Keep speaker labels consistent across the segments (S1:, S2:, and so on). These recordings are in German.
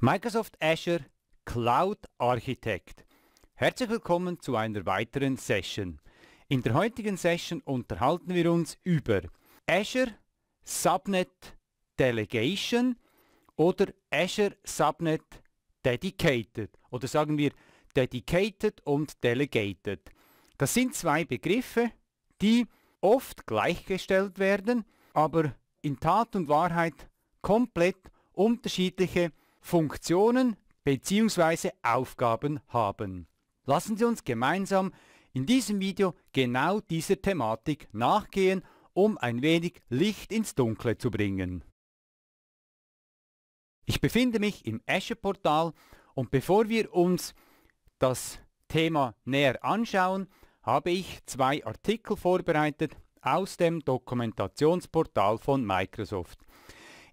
S1: Microsoft Azure Cloud Architect. Herzlich willkommen zu einer weiteren Session. In der heutigen Session unterhalten wir uns über Azure Subnet Delegation oder Azure Subnet Dedicated oder sagen wir Dedicated und Delegated. Das sind zwei Begriffe, die oft gleichgestellt werden, aber in Tat und Wahrheit komplett unterschiedliche Funktionen bzw. Aufgaben haben. Lassen Sie uns gemeinsam in diesem Video genau dieser Thematik nachgehen, um ein wenig Licht ins Dunkle zu bringen. Ich befinde mich im Azure-Portal und bevor wir uns das Thema näher anschauen, habe ich zwei Artikel vorbereitet aus dem Dokumentationsportal von Microsoft.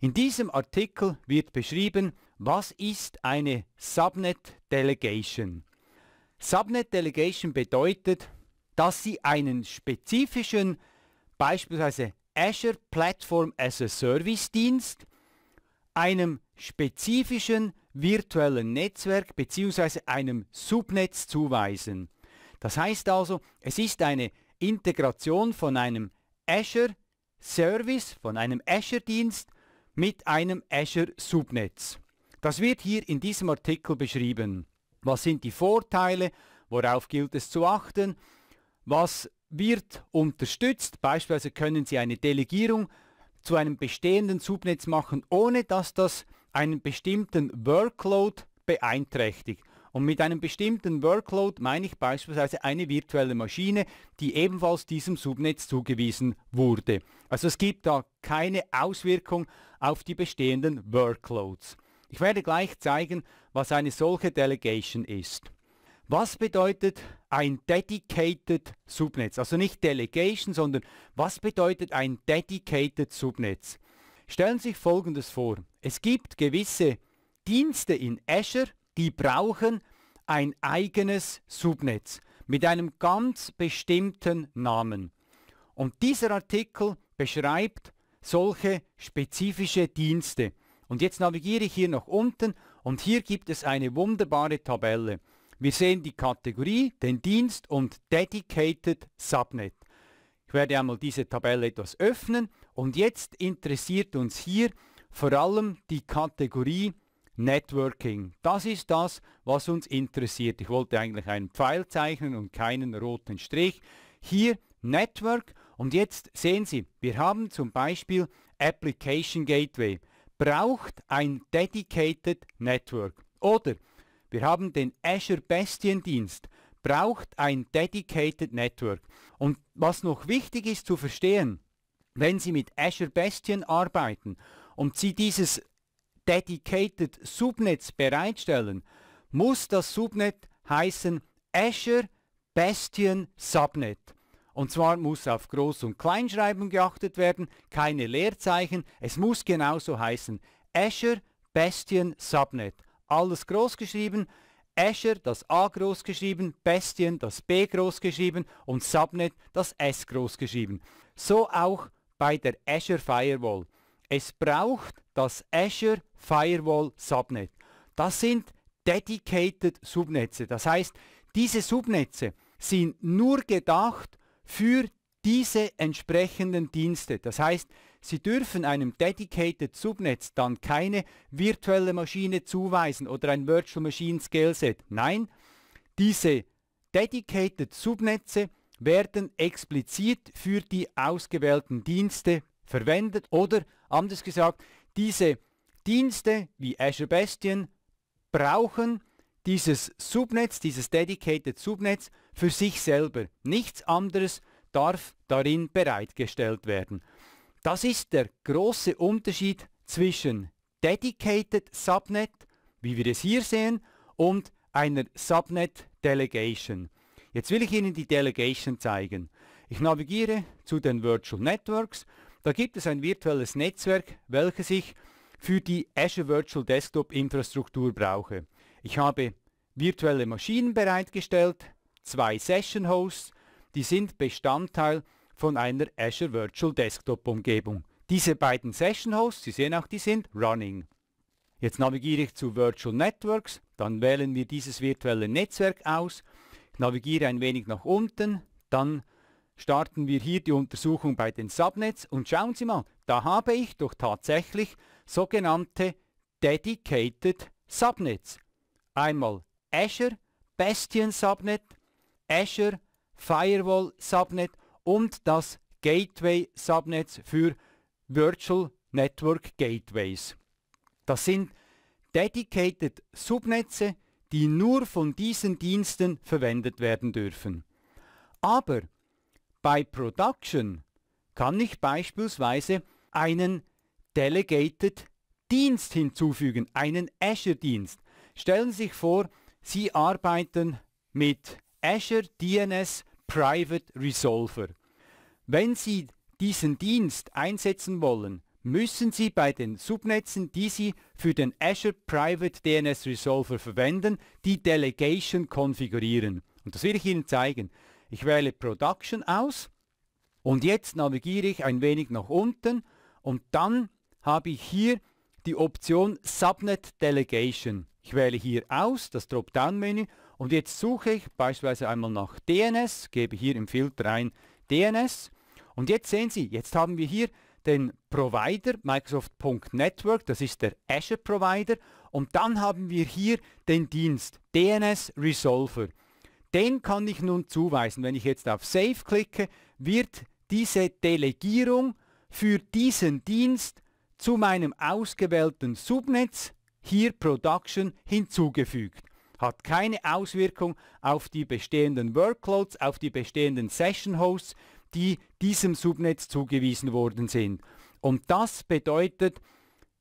S1: In diesem Artikel wird beschrieben, was ist eine Subnet Delegation? Subnet Delegation bedeutet, dass Sie einen spezifischen, beispielsweise Azure Platform as a Service Dienst, einem spezifischen virtuellen Netzwerk bzw. einem Subnetz zuweisen. Das heißt also, es ist eine Integration von einem Azure Service, von einem Azure Dienst mit einem Azure Subnetz. Das wird hier in diesem Artikel beschrieben. Was sind die Vorteile? Worauf gilt es zu achten? Was wird unterstützt? Beispielsweise können Sie eine Delegierung zu einem bestehenden Subnetz machen, ohne dass das einen bestimmten Workload beeinträchtigt. Und mit einem bestimmten Workload meine ich beispielsweise eine virtuelle Maschine, die ebenfalls diesem Subnetz zugewiesen wurde. Also es gibt da keine Auswirkung auf die bestehenden Workloads. Ich werde gleich zeigen, was eine solche Delegation ist. Was bedeutet ein Dedicated Subnetz? Also nicht Delegation, sondern was bedeutet ein Dedicated Subnetz? Stellen Sie sich Folgendes vor. Es gibt gewisse Dienste in Azure, die brauchen ein eigenes Subnetz mit einem ganz bestimmten Namen. Und dieser Artikel beschreibt solche spezifische Dienste. Und jetzt navigiere ich hier nach unten und hier gibt es eine wunderbare Tabelle. Wir sehen die Kategorie, den Dienst und Dedicated Subnet. Ich werde einmal diese Tabelle etwas öffnen und jetzt interessiert uns hier vor allem die Kategorie Networking. Das ist das, was uns interessiert. Ich wollte eigentlich einen Pfeil zeichnen und keinen roten Strich. Hier Network und jetzt sehen Sie, wir haben zum Beispiel Application Gateway braucht ein Dedicated Network. Oder wir haben den Azure Bestien Dienst, braucht ein Dedicated Network. Und was noch wichtig ist zu verstehen, wenn Sie mit Azure Bestien arbeiten und Sie dieses Dedicated Subnetz bereitstellen, muss das Subnet heißen Azure Bestien Subnet. Und zwar muss auf Groß- und Kleinschreiben geachtet werden, keine Leerzeichen. Es muss genauso heißen. Azure Bestien Subnet. Alles groß geschrieben. Azure das A groß geschrieben, Bestien das B groß geschrieben und Subnet das S groß geschrieben. So auch bei der Azure Firewall. Es braucht das Azure Firewall Subnet. Das sind dedicated Subnetze. Das heißt, diese Subnetze sind nur gedacht für diese entsprechenden Dienste. Das heißt, Sie dürfen einem Dedicated Subnetz dann keine virtuelle Maschine zuweisen oder ein Virtual Machine Scaleset. Nein, diese Dedicated Subnetze werden explizit für die ausgewählten Dienste verwendet oder anders gesagt, diese Dienste wie Azure Bastion brauchen dieses Subnetz, dieses Dedicated Subnetz für sich selber. Nichts anderes darf darin bereitgestellt werden. Das ist der große Unterschied zwischen Dedicated Subnet, wie wir es hier sehen, und einer Subnet Delegation. Jetzt will ich Ihnen die Delegation zeigen. Ich navigiere zu den Virtual Networks. Da gibt es ein virtuelles Netzwerk, welches ich für die Azure Virtual Desktop Infrastruktur brauche. Ich habe virtuelle Maschinen bereitgestellt, zwei Session Hosts, die sind Bestandteil von einer Azure Virtual Desktop Umgebung. Diese beiden Session Hosts, Sie sehen auch, die sind running. Jetzt navigiere ich zu Virtual Networks, dann wählen wir dieses virtuelle Netzwerk aus, ich navigiere ein wenig nach unten, dann starten wir hier die Untersuchung bei den Subnets und schauen Sie mal, da habe ich doch tatsächlich sogenannte Dedicated Subnets. Einmal Azure Bastion Subnet, Azure Firewall Subnet und das Gateway Subnet für Virtual Network Gateways. Das sind dedicated Subnetze, die nur von diesen Diensten verwendet werden dürfen. Aber bei Production kann ich beispielsweise einen Delegated Dienst hinzufügen, einen Azure-Dienst. Stellen Sie sich vor, Sie arbeiten mit Azure DNS Private Resolver. Wenn Sie diesen Dienst einsetzen wollen, müssen Sie bei den Subnetzen, die Sie für den Azure Private DNS Resolver verwenden, die Delegation konfigurieren. Und das will ich Ihnen zeigen. Ich wähle Production aus und jetzt navigiere ich ein wenig nach unten und dann habe ich hier die Option Subnet Delegation. Ich wähle hier aus, das Dropdown-Menü und jetzt suche ich beispielsweise einmal nach DNS, gebe hier im Filter ein DNS. Und jetzt sehen Sie, jetzt haben wir hier den Provider Microsoft.network, das ist der Azure Provider. Und dann haben wir hier den Dienst DNS Resolver. Den kann ich nun zuweisen. Wenn ich jetzt auf Save klicke, wird diese Delegierung für diesen Dienst zu meinem ausgewählten Subnetz hier Production hinzugefügt hat keine Auswirkung auf die bestehenden Workloads, auf die bestehenden Session Hosts, die diesem Subnetz zugewiesen worden sind. Und das bedeutet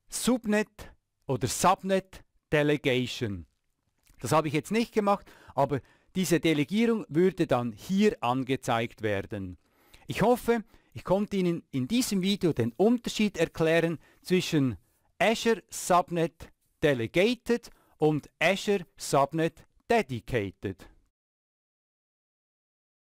S1: Subnet oder Subnet Delegation. Das habe ich jetzt nicht gemacht, aber diese Delegierung würde dann hier angezeigt werden. Ich hoffe, ich konnte Ihnen in diesem Video den Unterschied erklären zwischen Azure Subnet Delegated und Azure Subnet Dedicated.